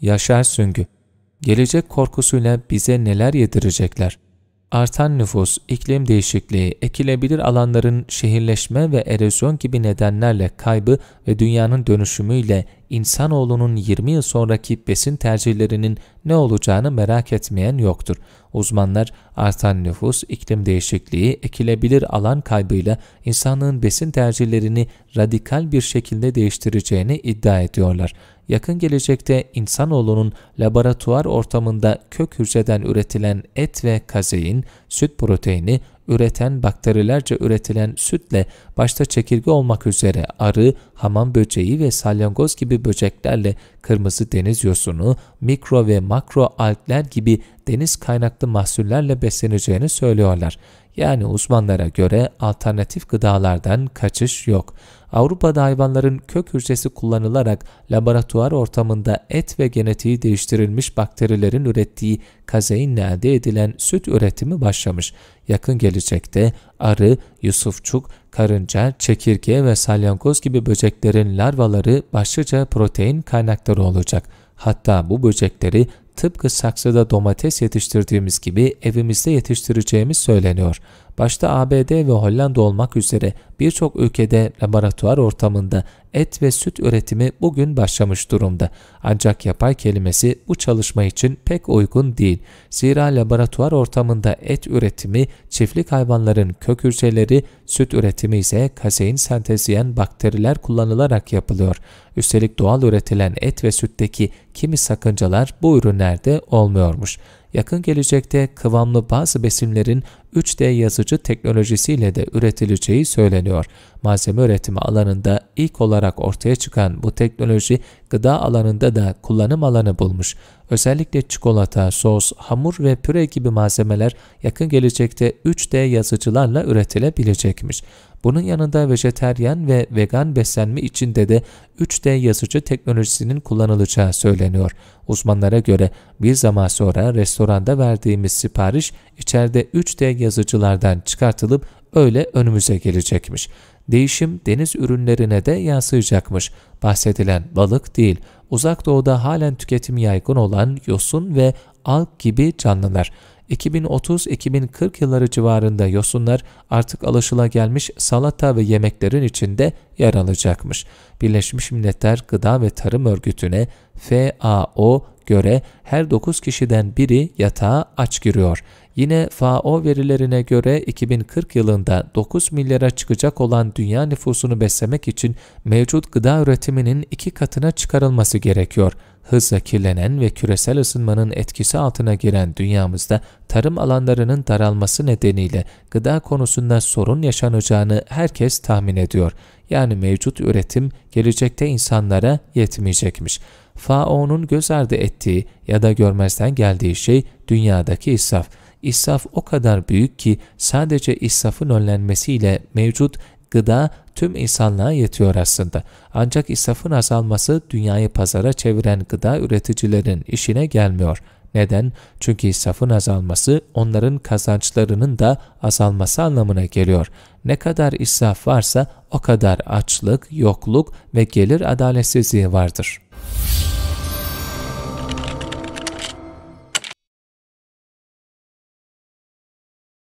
Yaşar Süngü Gelecek korkusuyla bize neler yedirecekler? Artan nüfus, iklim değişikliği, ekilebilir alanların şehirleşme ve erozyon gibi nedenlerle kaybı ve dünyanın dönüşümüyle insanoğlunun 20 yıl sonraki besin tercihlerinin ne olacağını merak etmeyen yoktur. Uzmanlar artan nüfus, iklim değişikliği, ekilebilir alan kaybıyla insanlığın besin tercihlerini radikal bir şekilde değiştireceğini iddia ediyorlar. Yakın gelecekte insanoğlunun laboratuvar ortamında kök hücreden üretilen et ve kazein, süt proteini, üreten bakterilerce üretilen sütle başta çekirge olmak üzere arı, hamam böceği ve salyangoz gibi böceklerle kırmızı deniz yosunu, mikro ve makro algler gibi deniz kaynaklı mahsullerle besleneceğini söylüyorlar. Yani uzmanlara göre alternatif gıdalardan kaçış yok. Avrupa'da hayvanların kök hücresi kullanılarak laboratuvar ortamında et ve genetiği değiştirilmiş bakterilerin ürettiği kazeinle elde edilen süt üretimi başlamış. Yakın gelecekte arı, yusufçuk, karınca, çekirge ve salyangoz gibi böceklerin larvaları başlıca protein kaynakları olacak. Hatta bu böcekleri tıpkı saksıda domates yetiştirdiğimiz gibi evimizde yetiştireceğimiz söyleniyor başta ABD ve Hollanda olmak üzere birçok ülkede laboratuvar ortamında et ve süt üretimi bugün başlamış durumda. Ancak yapay kelimesi bu çalışma için pek uygun değil. Zira laboratuvar ortamında et üretimi çiftlik hayvanların kök hücreleri, süt üretimi ise kasein sentezleyen bakteriler kullanılarak yapılıyor. Üstelik doğal üretilen et ve sütteki kimi sakıncalar bu ürünlerde olmuyormuş yakın gelecekte kıvamlı bazı besinlerin 3D yazıcı teknolojisiyle de üretileceği söyleniyor. Malzeme üretimi alanında ilk olarak ortaya çıkan bu teknoloji gıda alanında da kullanım alanı bulmuş. Özellikle çikolata, sos, hamur ve püre gibi malzemeler yakın gelecekte 3D yazıcılarla üretilebilecekmiş. Bunun yanında vejeteryan ve vegan beslenme içinde de 3D yazıcı teknolojisinin kullanılacağı söyleniyor. Uzmanlara göre bir zaman sonra restoranda verdiğimiz sipariş içeride 3D yazıcılardan çıkartılıp öyle önümüze gelecekmiş. Değişim deniz ürünlerine de yansıyacakmış. Bahsedilen balık değil, uzak doğuda halen tüketim yaygın olan yosun ve alg gibi canlılar. 2030-2040 yılları civarında yosunlar artık alışılagelmiş salata ve yemeklerin içinde yer alacakmış. Birleşmiş Milletler Gıda ve Tarım Örgütü'ne FAO göre her 9 kişiden biri yatağa aç giriyor. Yine FAO verilerine göre 2040 yılında 9 milyara çıkacak olan dünya nüfusunu beslemek için mevcut gıda üretiminin iki katına çıkarılması gerekiyor. Hızla kirlenen ve küresel ısınmanın etkisi altına giren dünyamızda tarım alanlarının daralması nedeniyle gıda konusunda sorun yaşanacağını herkes tahmin ediyor. Yani mevcut üretim gelecekte insanlara yetmeyecekmiş. Fao'nun göz ardı ettiği ya da görmezden geldiği şey dünyadaki israf. İsraf o kadar büyük ki sadece israfın önlenmesiyle mevcut gıda tüm insanlığa yetiyor aslında. Ancak israfın azalması dünyayı pazara çeviren gıda üreticilerin işine gelmiyor. Neden? Çünkü israfın azalması onların kazançlarının da azalması anlamına geliyor. Ne kadar israf varsa o kadar açlık, yokluk ve gelir adaletsizliği vardır.''